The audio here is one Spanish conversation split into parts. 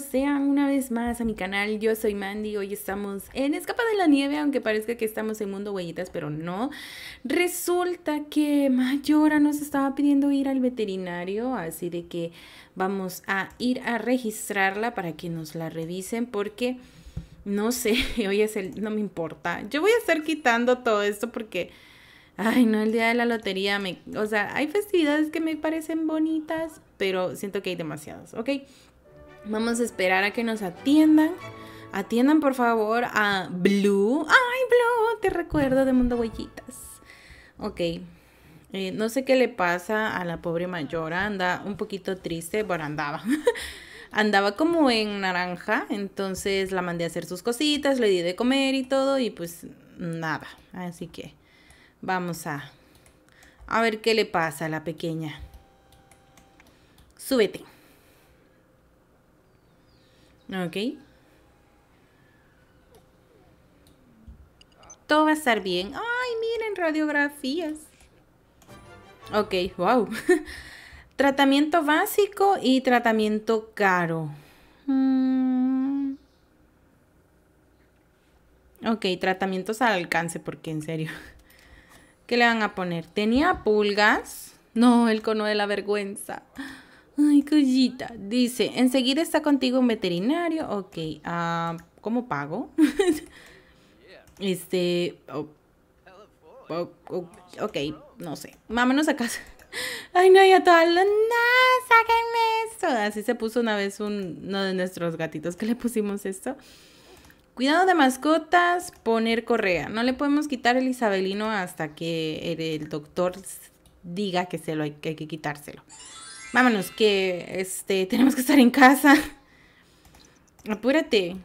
sean una vez más a mi canal. Yo soy Mandy. Hoy estamos en Escapa de la Nieve, aunque parezca que estamos en Mundo Huellitas, pero no. Resulta que Mayora nos estaba pidiendo ir al veterinario, así de que vamos a ir a registrarla para que nos la revisen, porque no sé, hoy es el. No me importa. Yo voy a estar quitando todo esto porque. Ay, no, el día de la lotería, me, o sea, hay festividades que me parecen bonitas, pero siento que hay demasiadas, ¿ok? Vamos a esperar a que nos atiendan. Atiendan por favor a Blue. ¡Ay, Blue! Te recuerdo de Mundo Huellitas. Ok. Eh, no sé qué le pasa a la pobre Mayora. Anda un poquito triste. Bueno, andaba. andaba como en naranja. Entonces la mandé a hacer sus cositas. Le di de comer y todo. Y pues nada. Así que vamos a, a ver qué le pasa a la pequeña. Súbete. Ok. Todo va a estar bien. ¡Ay, miren! Radiografías. Ok, wow. tratamiento básico y tratamiento caro. Mm. Ok, tratamientos al alcance, porque en serio. ¿Qué le van a poner? ¿Tenía pulgas? No, el cono de la vergüenza. Ay, Cuyita. Dice, enseguida está contigo un veterinario. Ok, ah, ¿cómo pago? este... Oh, oh, oh, ok, no sé. Vámonos a casa. Ay, no, ya todo las... ¡No! ¡Sáquenme esto! Así se puso una vez uno de nuestros gatitos que le pusimos esto. Cuidado de mascotas, poner correa. No le podemos quitar el isabelino hasta que el, doctor diga que, se lo que hay que quitárselo. Vámonos, que este, tenemos que estar en casa. Apúrate.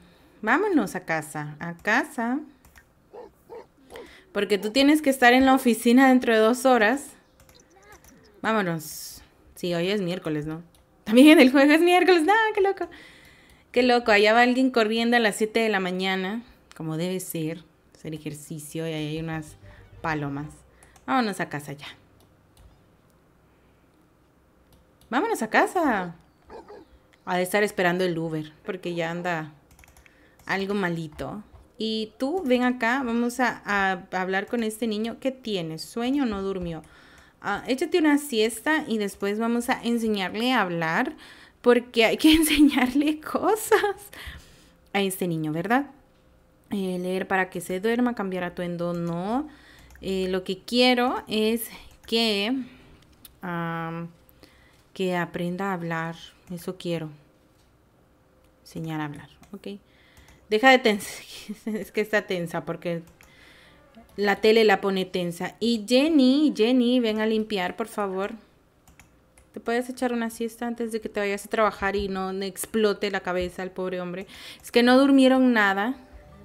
Vámonos a casa. A casa. Porque tú tienes que estar en la oficina dentro de dos horas. Vámonos. Sí, hoy es miércoles, ¿no? También el jueves es miércoles. No, qué loco. Qué loco. Allá va alguien corriendo a las 7 de la mañana. Como debe ser. Hacer ejercicio. Y ahí hay unas palomas. Vámonos a casa ya. Vámonos a casa. Ha de estar esperando el Uber, porque ya anda algo malito. Y tú, ven acá, vamos a, hablar con este niño. ¿Qué tienes? ¿Sueño o no durmió? Ah, échate una siesta y después vamos a enseñarle a hablar, porque hay que enseñarle cosas a este niño, ¿verdad? Eh, leer para que se duerma, cambiar atuendo, no. Eh, lo que quiero es que que aprenda a hablar. Eso quiero. Enseñar a hablar. Ok. Deja de tensa es que está tensa porque la tele la pone tensa. Y Jenny, Jenny, ven a limpiar, por favor. ¿Te puedes echar una siesta antes de que te vayas a trabajar y no explote la cabeza al pobre hombre? Es que no durmieron nada.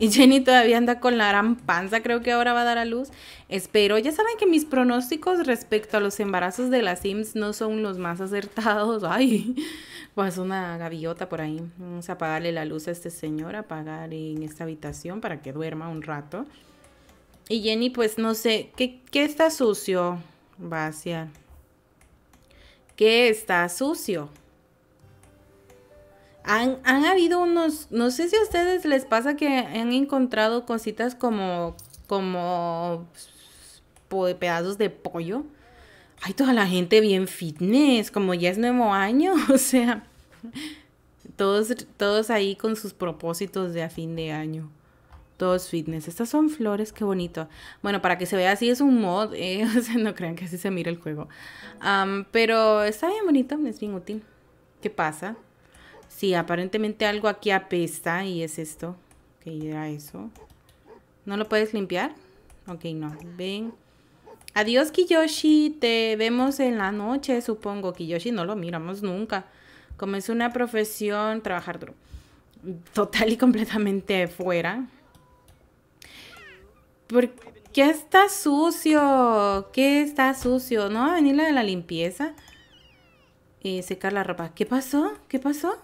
Y Jenny todavía anda con la gran panza, creo que ahora va a dar a luz. Espero, ya saben que mis pronósticos respecto a los embarazos de las Sims no son los más acertados. Ay, pues una gaviota por ahí. Vamos a apagarle la luz a este señor, apagar en esta habitación para que duerma un rato. Y Jenny, pues no sé, ¿qué, qué está sucio? hacia ¿Qué está sucio? Han, habido unos, no sé si a ustedes les pasa que han encontrado cositas como, como pedazos de pollo. Hay toda la gente bien fitness, como ya es nuevo año, o sea, todos, todos ahí con sus propósitos de a fin de año. Todos fitness. Estas son flores, qué bonito. Bueno, para que se vea así es un mod, eh, no crean que así se mira el juego. pero está bien bonito, es bien útil. ¿Qué pasa? Sí, aparentemente algo aquí apesta y es esto. Ok, era eso. ¿No lo puedes limpiar? Ok, no. Ven. Adiós, Kiyoshi. Te vemos en la noche, supongo. Kiyoshi no lo miramos nunca. Como es una profesión, trabajar Total y completamente fuera. Porque qué está sucio? ¿Qué está sucio? ¿No va a venir la de la limpieza? Y eh, secar la ropa. ¿Qué pasó? ¿Qué pasó?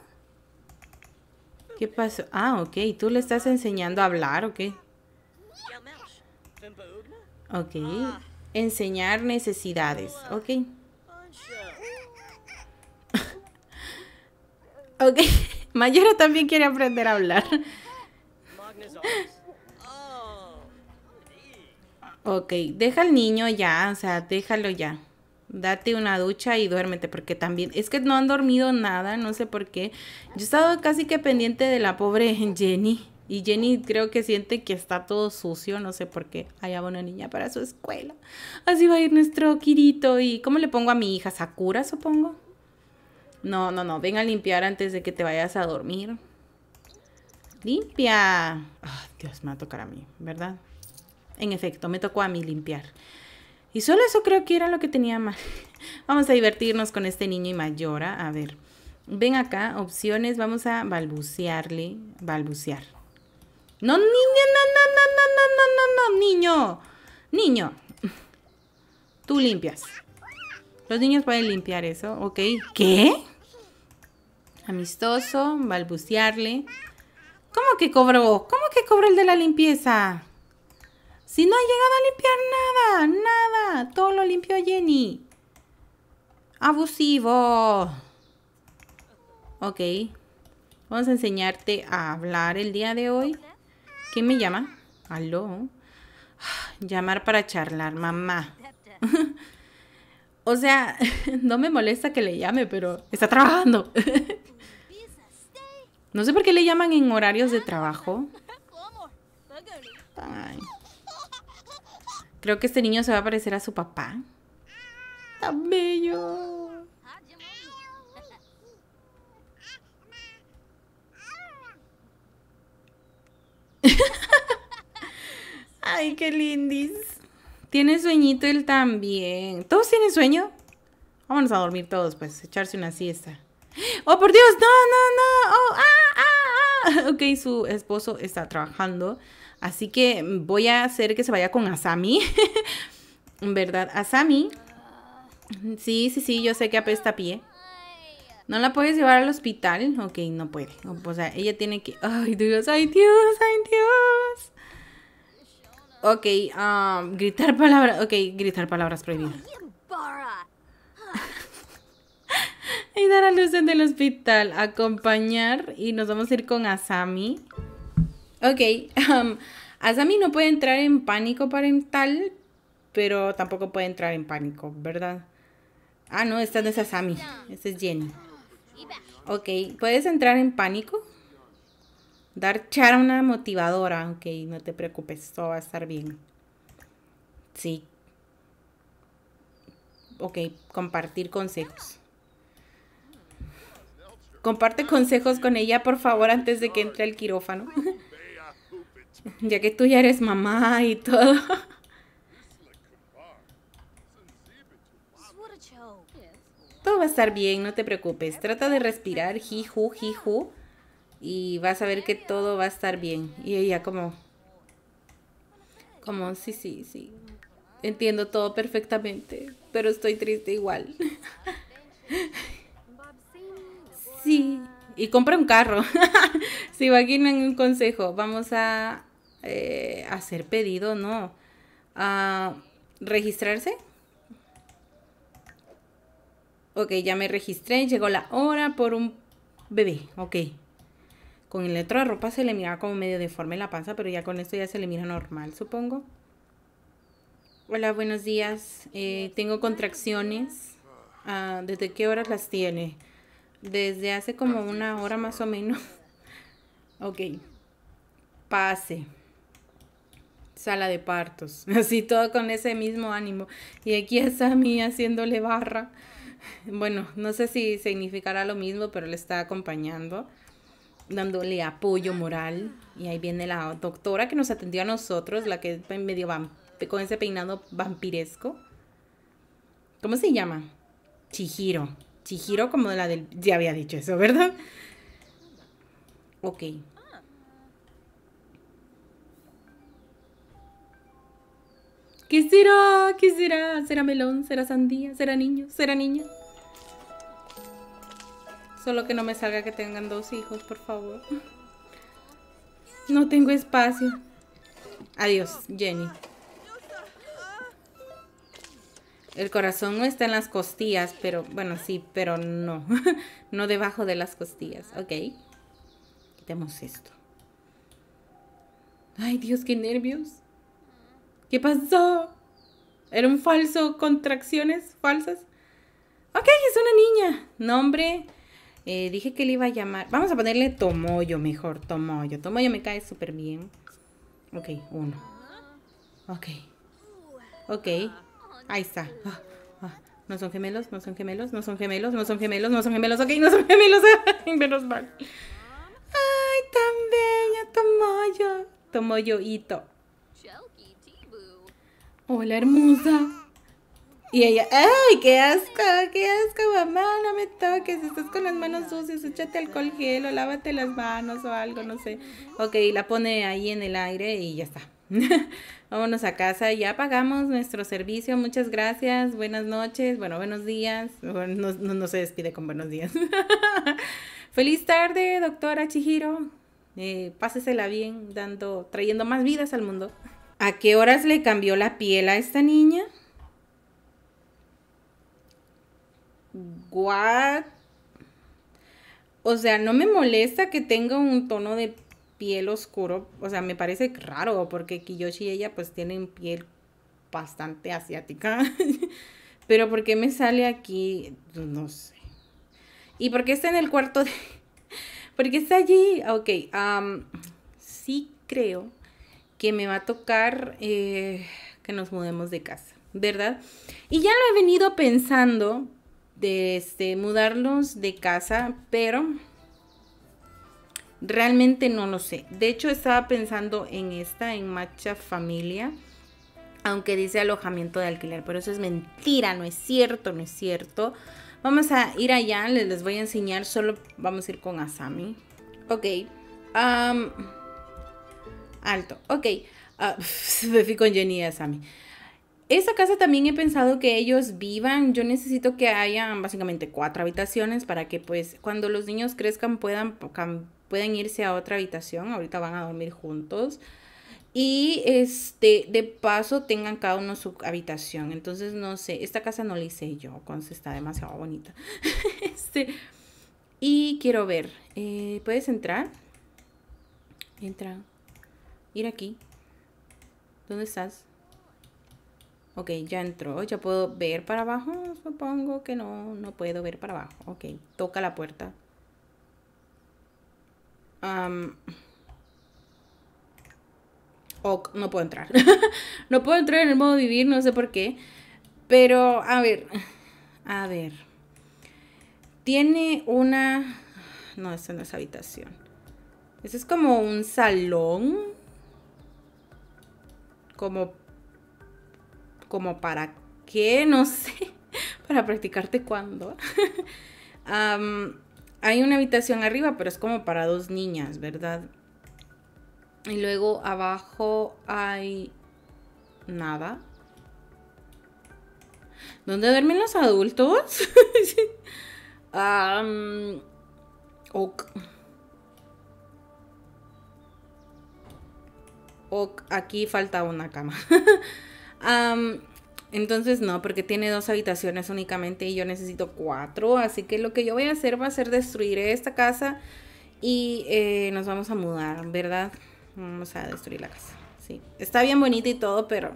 ¿Qué pasó? Ah, ok. ¿Tú le estás enseñando a hablar o qué? Ok. Enseñar necesidades. Ok. ok. Mayora también quiere aprender a hablar. ok. Deja al niño ya. O sea, déjalo ya date una ducha y duérmete, porque también es que no han dormido nada, no sé por qué. Yo he estado casi que pendiente de la pobre Jenny. Y Jenny creo que siente que está todo sucio, no sé por qué. Hay va una niña para su escuela. Así va a ir nuestro Kirito. ¿Y cómo le pongo a mi hija? ¿Sakura, supongo? No, no, no. Ven a limpiar antes de que te vayas a dormir. Limpia. Ah, Dios, me va a tocar a mí, ¿verdad? En efecto, me tocó a mí limpiar. Y solo eso creo que era lo que tenía más. Vamos a divertirnos con este niño y mayora. ¿ah? A ver, ven acá, opciones, vamos a balbucearle, balbucear. No, niño, no, no, no, no, no, no, no, niño. Niño, tú limpias. Los niños pueden limpiar eso, ok. ¿Qué? Amistoso, balbucearle. ¿Cómo que cobró? ¿Cómo que cobró el de la limpieza? Si no ha llegado a limpiar nada, nada. Todo lo limpió Jenny. Abusivo. Ok. Vamos a enseñarte a hablar el día de hoy. ¿Quién me llama? Aló. Llamar para charlar, mamá. o sea, no me molesta que le llame, pero está trabajando. no sé por qué le llaman en horarios de trabajo. Ay. Creo que este niño se va a parecer a su papá. ¡Tan bello! Ay, qué lindis. Tiene sueñito él también. ¿Todos tienen sueño? Vámonos a dormir todos, pues, echarse una siesta. ¡Oh, por Dios! ¡No, no, no! ¡Oh, ah, ah, ah. Ok, su esposo está trabajando. Así que voy a hacer que se vaya con Asami. ¿Verdad? Asami. Sí, sí, sí, yo sé que apesta a pie. ¿No la puedes llevar al hospital? Ok, no puede. O sea, ella tiene que... ¡Ay, Dios! ¡Ay, Dios! ¡Ay, Dios! Ok, um, gritar palabras... Ok, gritar palabras prohibidas. y dar a luz en el hospital. Acompañar y nos vamos a ir con Asami. Ok, um, Asami no puede entrar en pánico parental, pero tampoco puede entrar en pánico, ¿verdad? Ah, no, esta no es Asami, esta es Jenny. Ok, ¿puedes entrar en pánico? Dar chara una motivadora, ok, no te preocupes, todo va a estar bien. Sí. Ok, compartir consejos. Comparte consejos con ella, por favor, antes de que entre al quirófano. ya que tú ya eres mamá y todo. Todo va a estar bien, no te preocupes. Trata de respirar, jiju, jiju. Y vas a ver que todo va a estar bien. Y ella como... Como, sí, sí, sí. Entiendo todo perfectamente, pero estoy triste igual. sí. Y compra un carro. si va a en un consejo. Vamos a eh, hacer pedido, no. a Registrarse. Ok, ya me registré, llegó la hora por un bebé, ok. Con el letro de ropa se le miraba como medio deforme la panza, pero ya con esto ya se le mira normal, supongo. Hola, buenos días. Eh, tengo contracciones. Ah, ¿Desde qué horas las tiene? Desde hace como una hora más o menos. ok. Pase sala de partos, así todo con ese mismo ánimo. Y aquí está mí haciéndole barra. Bueno, no sé si significará lo mismo, pero le está acompañando, dándole apoyo moral. Y ahí viene la doctora que nos atendió a nosotros, la que en medio con ese peinado vampiresco. ¿Cómo se llama? Chihiro. Chihiro como la del... Ya había dicho eso, ¿verdad? Ok. ¿Qué será? ¿Qué será? ¿Será melón? ¿Será sandía? ¿Será niño? ¿Será niña? Solo que no me salga que tengan dos hijos, por favor. No tengo espacio. Adiós, Jenny. El corazón no está en las costillas, pero bueno, sí, pero no. no debajo de las costillas, ok. Quitemos esto. Ay, Dios, qué nervios. ¿Qué pasó? ¿Era un falso? ¿Contracciones falsas? Ok, es una niña. Nombre. Eh, dije que le iba a llamar. Vamos a ponerle Tomoyo mejor. Tomoyo. Tomoyo me cae súper bien. Ok, uno. Ok. Ok. Ahí está. Ah, ah. No son gemelos, no son gemelos, no son gemelos, no son gemelos, no son gemelos. Ok, no son gemelos. Menos mal. Ay, tan bella, Tomoyo. Tomoyo hola hermosa. Y ella, ay, qué asco, qué asco, mamá, no me toques, estás con las manos sucias, échate alcohol gel o lávate las manos o algo, no sé. Ok, la pone ahí en el aire y ya está. Vámonos a casa, ya pagamos nuestro servicio, muchas gracias, buenas noches, bueno, buenos días, no, no, se despide con buenos días. Feliz tarde, doctora Chihiro, eh, pásesela bien, dando, trayendo más vidas al mundo. ¿A qué horas le cambió la piel a esta niña? What? O sea, no me molesta que tenga un tono de piel oscuro. O sea, me parece raro porque Kiyoshi y ella pues tienen piel bastante asiática. Pero ¿por qué me sale aquí? No sé. ¿Y por qué está en el cuarto de... ¿Por qué está allí? Ok, sí creo que me va a tocar eh, que nos mudemos de casa, ¿verdad? Y ya lo he venido pensando de este, mudarlos de casa, pero realmente no lo sé. De hecho, estaba pensando en esta, en Macha Familia, aunque dice alojamiento de alquiler, pero eso es mentira, no es cierto, no es cierto. Vamos a ir allá, les, les voy a enseñar, solo vamos a ir con Asami. Ok alto. Ok, ah, me fui con Jenny y Sammy. Esta casa también he pensado que ellos vivan. Yo necesito que hayan básicamente cuatro habitaciones para que pues cuando los niños crezcan puedan, irse a otra habitación. Ahorita van a dormir juntos. Y este, de paso tengan cada uno su habitación. Entonces, no sé, esta casa no la hice yo, está demasiado bonita. Este, y quiero ver, eh, ¿puedes entrar? Entra ir aquí. ¿Dónde estás? Ok, ya entró. ¿Ya puedo ver para abajo? Supongo que no, no puedo ver para abajo. Ok, toca la puerta. no puedo entrar. no puedo entrar en el modo vivir, no sé por qué. Pero, a ver. A ver. Tiene una... No, esta no es habitación. ese es como un salón como, como para qué, no sé, para practicarte cuándo. hay una habitación arriba, pero es como para dos niñas, ¿verdad? Y luego abajo hay nada. ¿Dónde duermen los adultos? o aquí falta una cama. entonces no, porque tiene dos habitaciones únicamente y yo necesito cuatro. Así que lo que yo voy a hacer va a ser destruir esta casa y eh, nos vamos a mudar, ¿verdad? Vamos a destruir la casa. Sí, está bien bonita y todo, pero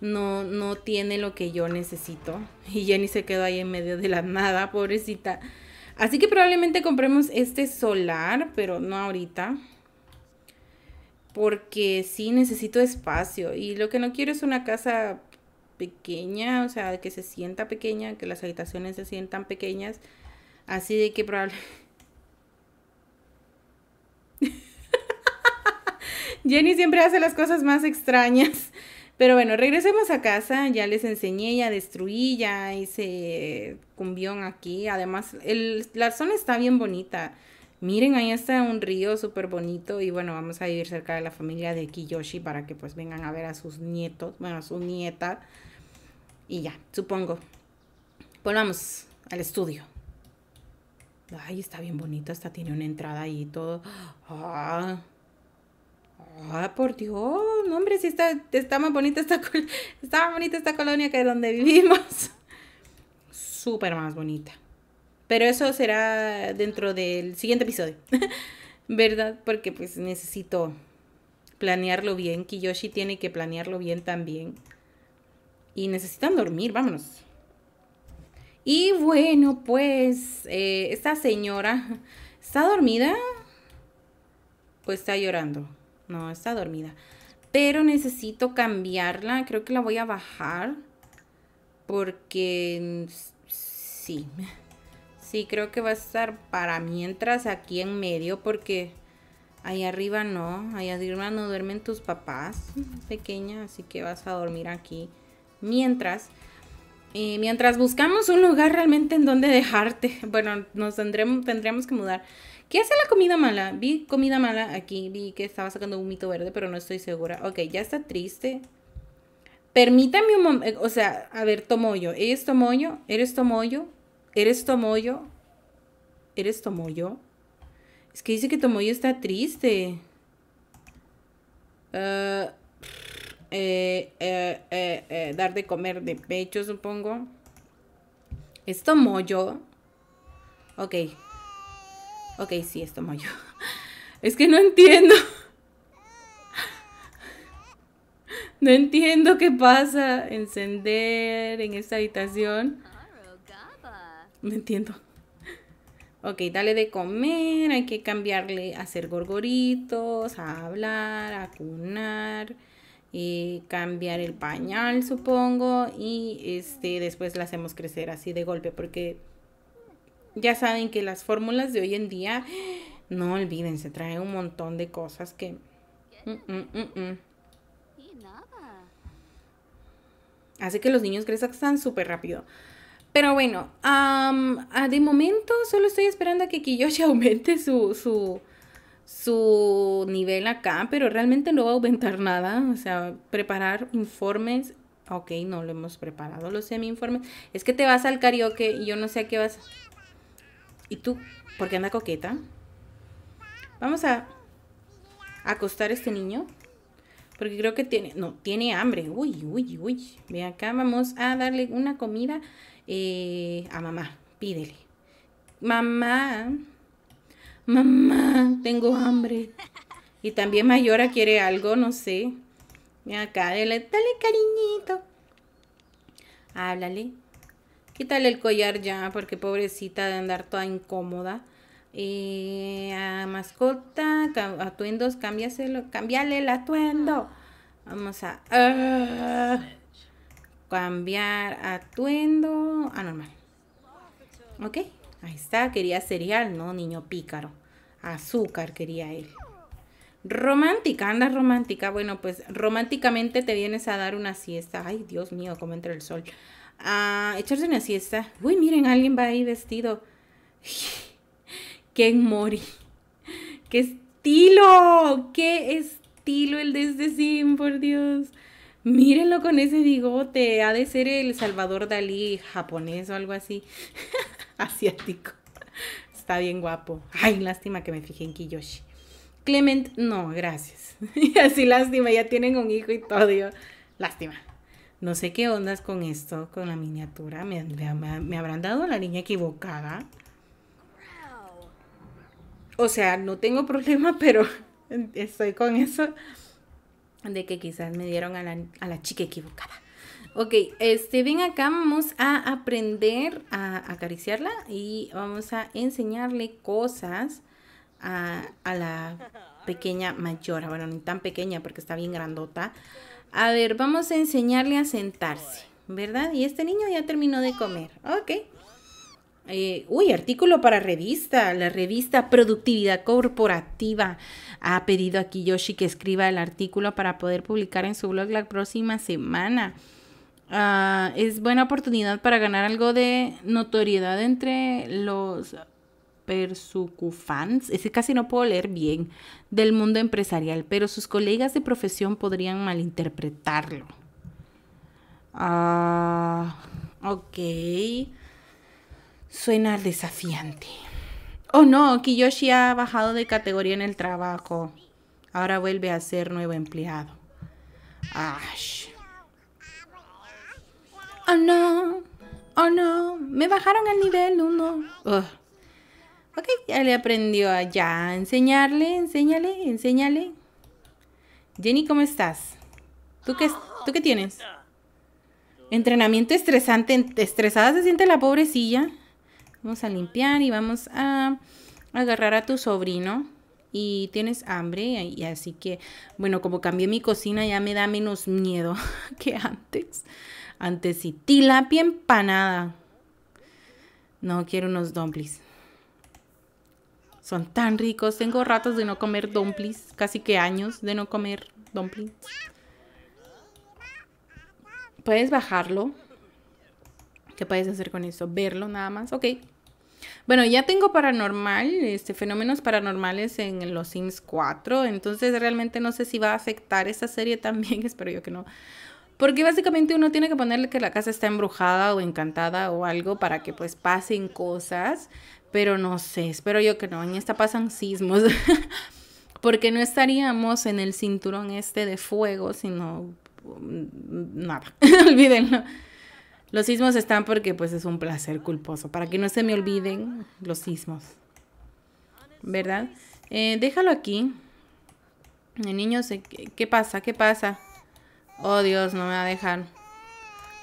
no, no tiene lo que yo necesito. Y Jenny se quedó ahí en medio de la nada, pobrecita. Así que probablemente compremos este solar, pero no ahorita porque sí necesito espacio y lo que no quiero es una casa pequeña, o sea, que se sienta pequeña, que las habitaciones se sientan pequeñas, así de que probablemente... Jenny siempre hace las cosas más extrañas. Pero bueno, regresemos a casa, ya les enseñé, ya destruí, ya hice cumbión aquí. Además, el, la zona está bien bonita miren, ahí está un río súper bonito y bueno, vamos a vivir cerca de la familia de Kiyoshi para que pues vengan a ver a sus nietos, bueno, a su nieta y ya, supongo. Volvamos al estudio. Ay, está bien bonito, Esta tiene una entrada ahí y todo. Ah, ah por Dios, no hombre, sí está, está más bonita esta, está más bonita esta colonia que donde vivimos. Súper más bonita. Pero eso será dentro del siguiente episodio, ¿verdad? Porque pues necesito planearlo bien. Kiyoshi tiene que planearlo bien también. Y necesitan dormir, vámonos. Y bueno, pues eh, esta señora está dormida o pues, está llorando. No, está dormida. Pero necesito cambiarla. Creo que la voy a bajar. Porque mm, sí. Sí, creo que va a estar para mientras aquí en medio porque ahí arriba no, ahí arriba no duermen tus papás, pequeña, así que vas a dormir aquí mientras. Eh, mientras buscamos un lugar realmente en donde dejarte, bueno, nos tendremos, tendríamos que mudar. ¿Qué hace la comida mala? Vi comida mala aquí, vi que estaba sacando un mito verde, pero no estoy segura. Ok, ya está triste. Permítame un momento, eh, o sea, a ver, Tomoyo, ¿eres Tomoyo? ¿Eres Tomoyo? ¿Eres Tomoyo? ¿Eres Tomoyo? Es que dice que Tomoyo está triste. Ah, eh, eh, eh, dar de comer de pecho, supongo. ¿Es Tomoyo? Ok. Ok, sí, es Tomoyo. Es que no entiendo. No entiendo qué pasa. Encender en esta habitación. No entiendo. Ok, dale de comer, hay que cambiarle a hacer gorgoritos, a hablar, a cunar, y cambiar el pañal, supongo, y este después la hacemos crecer así de golpe, porque ya saben que las fórmulas de hoy en día, no olviden, se trae un montón de cosas que... Mm, mm, mm, Hace que los niños crezcan súper rápido. Pero bueno, ah, de momento solo estoy esperando a que Kiyoshi aumente su, su, nivel acá, pero realmente no va a aumentar nada. O sea, preparar informes. Ok, no lo hemos preparado, lo sé, mi Es que te vas al karaoke y yo no sé a qué vas. ¿Y tú? ¿Por qué anda coqueta? Vamos a acostar a este niño. Porque creo que tiene... No, tiene hambre. Uy, uy, uy. Ve acá, vamos a darle una comida eh, a mamá, pídele. Mamá, mamá, tengo hambre. Y también Mayora quiere algo, no sé. Acá, dale, dale cariñito. Háblale. Quítale el collar ya, porque pobrecita de andar toda incómoda. Eh, a mascota, atuendos, cámbiaselo, cámbiale el atuendo. Ah. Vamos a... Ah. Cambiar atuendo a normal. ¿Ok? Ahí está, quería cereal, ¿no? Niño pícaro. Azúcar quería él. Romántica, anda romántica. Bueno, pues románticamente te vienes a dar una siesta. Ay, Dios mío, cómo entra el sol. A echarse una siesta. Uy, miren, alguien va ahí vestido. Ken Mori. ¡Qué estilo! ¡Qué estilo el de este sim, por Dios! mírenlo con ese bigote, ha de ser el Salvador Dalí japonés o algo así, asiático. Está bien guapo. Ay, lástima que me fijé en Kiyoshi. Clement, no, gracias. Y así lástima, ya tienen un hijo y todo. lástima. No sé qué ondas con esto, con la miniatura. ¿Me, me habrán dado la niña equivocada? O sea, no tengo problema, pero estoy con eso de que quizás me dieron a la, chica equivocada. Ok, este, ven acá vamos a aprender a, acariciarla y vamos a enseñarle cosas a, a la pequeña mayor. Bueno, ni tan pequeña porque está bien grandota. A ver, vamos a enseñarle a sentarse, ¿verdad? Y este niño ya terminó de comer. Ok, eh, uy, artículo para revista, la revista Productividad Corporativa. Ha pedido aquí Yoshi que escriba el artículo para poder publicar en su blog la próxima semana. Ah, es buena oportunidad para ganar algo de notoriedad entre los persucufans, ese casi no puedo leer bien, del mundo empresarial, pero sus colegas de profesión podrían malinterpretarlo. Ah, ok. Suena desafiante. Oh no, Kiyoshi ha bajado de categoría en el trabajo. Ahora vuelve a ser nuevo empleado. Ash. Oh no, oh no, me bajaron al nivel 1. Ok, ya le aprendió allá. Enseñarle, enséñale, enséñale. Jenny, ¿cómo estás? ¿Tú qué, ¿tú qué tienes? Entrenamiento estresante. Estresada se siente la pobrecilla. Vamos a limpiar y vamos a agarrar a tu sobrino y tienes hambre y así que bueno como cambié mi cocina ya me da menos miedo que antes antes sí tilapia empanada no quiero unos dumplings son tan ricos tengo ratos de no comer dumplings casi que años de no comer dumplings puedes bajarlo qué puedes hacer con eso verlo nada más ok bueno, ya tengo paranormal, este, fenómenos paranormales en los Sims 4, entonces realmente no sé si va a afectar esta serie también, espero yo que no. Porque básicamente uno tiene que ponerle que la casa está embrujada o encantada o algo para que pues pasen cosas, pero no sé, espero yo que no, en esta pasan sismos. Porque no estaríamos en el cinturón este de fuego, sino mm, nada, olvídenlo. Los sismos están porque pues es un placer culposo. Para que no se me olviden los sismos. ¿Verdad? Eh, déjalo aquí. El niño ¿Qué pasa? ¿Qué pasa? Oh Dios, no me va a dejar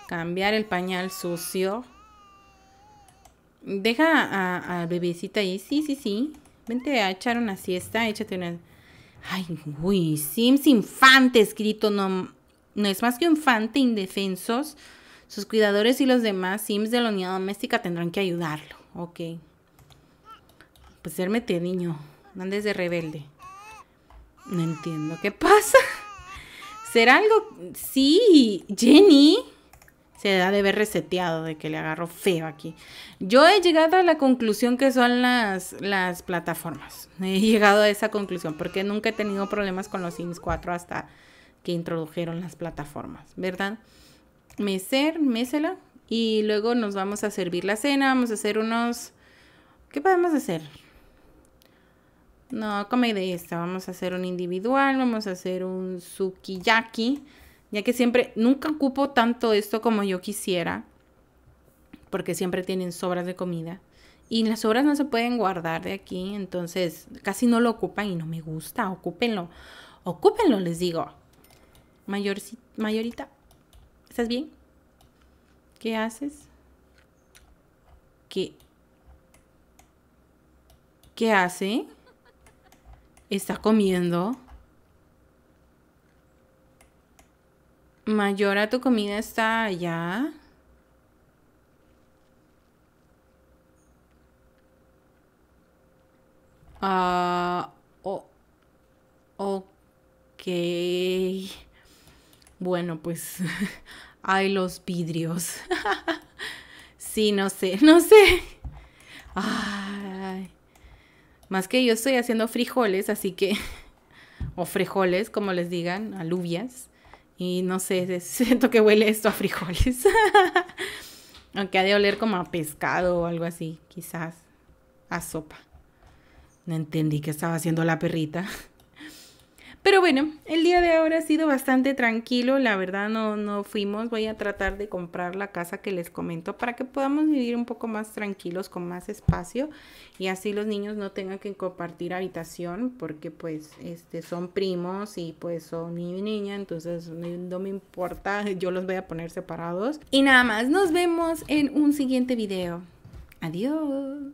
cambiar el pañal sucio. Deja a, a bebecita ahí. Sí, sí, sí. Vente a echar una siesta. Échate una... Ay, uy, Sims Infante escrito. No, no es más que un infante indefensos. Sus cuidadores y los demás sims de la unidad doméstica tendrán que ayudarlo. Ok. Pues duérmete, niño. Andes de rebelde. No entiendo. ¿Qué pasa? ¿Será algo...? Sí, Jenny se da de ver reseteado, de que le agarro feo aquí. Yo he llegado a la conclusión que son las, las plataformas. He llegado a esa conclusión porque nunca he tenido problemas con los Sims 4 hasta que introdujeron las plataformas, ¿verdad? mecer, mesela Y luego nos vamos a servir la cena. Vamos a hacer unos. ¿Qué podemos hacer? No, come de esta. Vamos a hacer un individual. Vamos a hacer un sukiyaki. Ya que siempre, nunca ocupo tanto esto como yo quisiera. Porque siempre tienen sobras de comida. Y las sobras no se pueden guardar de aquí. Entonces casi no lo ocupan y no me gusta. Ocúpenlo. Ocúpenlo, les digo. mayorita. ¿Estás bien? ¿Qué haces? ¿Qué? ¿Qué hace? ¿Está comiendo? Mayora, tu comida está allá. Ah, bueno, pues, hay los vidrios. sí, no sé, no sé. Más que yo estoy haciendo frijoles, así que, o frijoles, como les digan, alubias. Y no sé, siento que huele esto a frijoles. Aunque ha de oler como a pescado o algo así, quizás. A sopa. No entendí qué estaba haciendo la perrita. Pero bueno, el día de ahora ha sido bastante tranquilo, la verdad no, no fuimos, voy a tratar de comprar la casa que les comento para que podamos vivir un poco más tranquilos, con más espacio y así los niños no tengan que compartir habitación porque pues este, son primos y pues son niño y niña, entonces no, no me importa, yo los voy a poner separados. Y nada más, nos vemos en un siguiente video. Adiós.